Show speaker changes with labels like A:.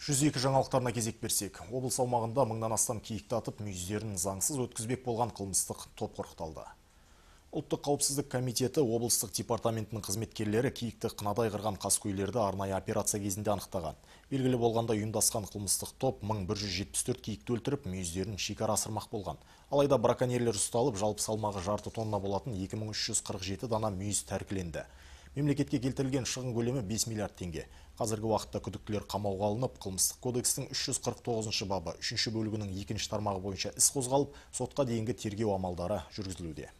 A: 102 жаңалықтарына кезек берсек, облыс аумағында мыңнан астам киікті атып, мүйіздерін заңсыз өткізбек болған қылмыстық топ құрықталды. Ұлттық қауіпсіздік комитеті облыстық департаментінің қызметкерлері киікті қынадай қырған қаскөйлерді арнайы операция кезінде анықтаған. Белгілі болғанда ұйымдасқан қылмыстық топ 1174 киікті өлтіріп, мүйіздерін шекара асырмақ болған. Алайда браконерлер ұсталып, жалпы салмағы жарты тонна болатын 2347 дана мүйіз тәркіленді. Мемлекетке келтірілген шығын көлемі 5 миллиард теңге. Қазіргі уақытта күдіктілер қамауға алынып, қылмыстық кодекстің 349 бабы 3 бөлігінің 2 тармағы бойынша іс қозғалып, сотқа дейінгі тергеу амалдары жүргізілуде.